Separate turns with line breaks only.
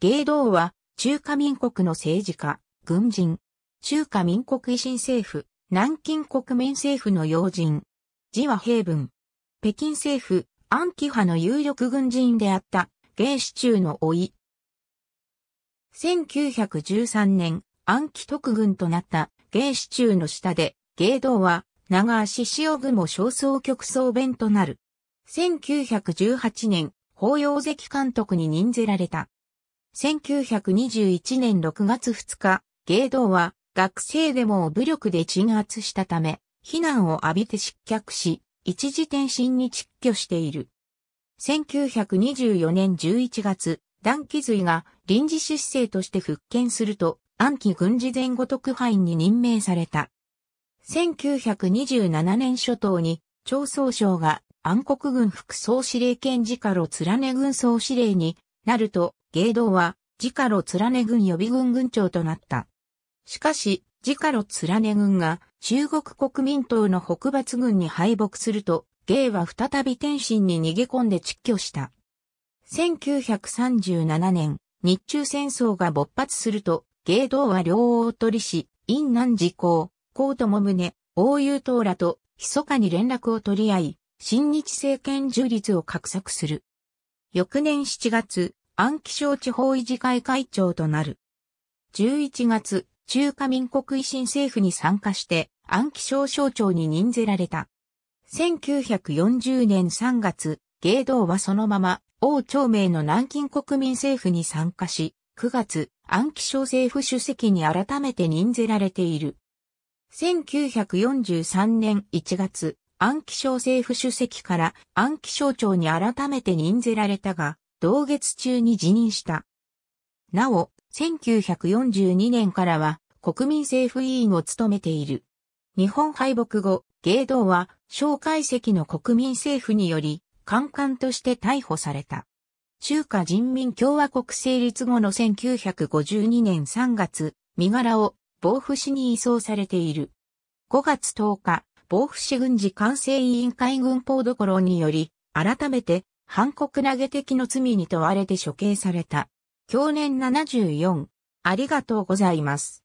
芸道は、中華民国の政治家、軍人、中華民国維新政府、南京国民政府の要人。字は平文。北京政府、安記派の有力軍人であった、芸士中の老い。1913年、安記特軍となった芸士中の下で、芸道は、長足塩雲焦燥曲総弁となる。1918年、法要関監督に任ぜられた。1921年6月2日、芸道は学生デモを武力で鎮圧したため、非難を浴びて失脚し、一時転身に窒居している。1924年11月、団気髄が臨時出生として復権すると、暗記軍事前後特派員に任命された。1927年初頭に、朝、総省が暗黒軍副総司令兼次家路連根軍総司令になると、芸道は、自家の連根軍予備軍軍長となった。しかし、自家の連根軍が中国国民党の北伐軍に敗北すると、芸は再び天津に逃げ込んで窒居した。1937年、日中戦争が勃発すると、芸道は両を取りし、陰南寺公、高友宗、大友党らと、密かに連絡を取り合い、新日政権樹立を画策する。翌年7月、安徽省地方維持会会長となる。11月、中華民国維新政府に参加して、安徽省省長に任ぜられた。1940年3月、芸道はそのまま、王朝明の南京国民政府に参加し、9月、安徽省政府主席に改めて任ぜられている。1943年1月、安記省政府主席から安記省庁に改めて任ぜられたが、同月中に辞任した。なお、1942年からは国民政府委員を務めている。日本敗北後、芸道は、蒋介石の国民政府により、官官として逮捕された。中華人民共和国成立後の1952年3月、身柄を防府市に移送されている。5月10日、防府市軍事管制委員会軍法どころにより、改めて、反国投げ的の罪に問われて処刑された。享年74。ありがとうございます。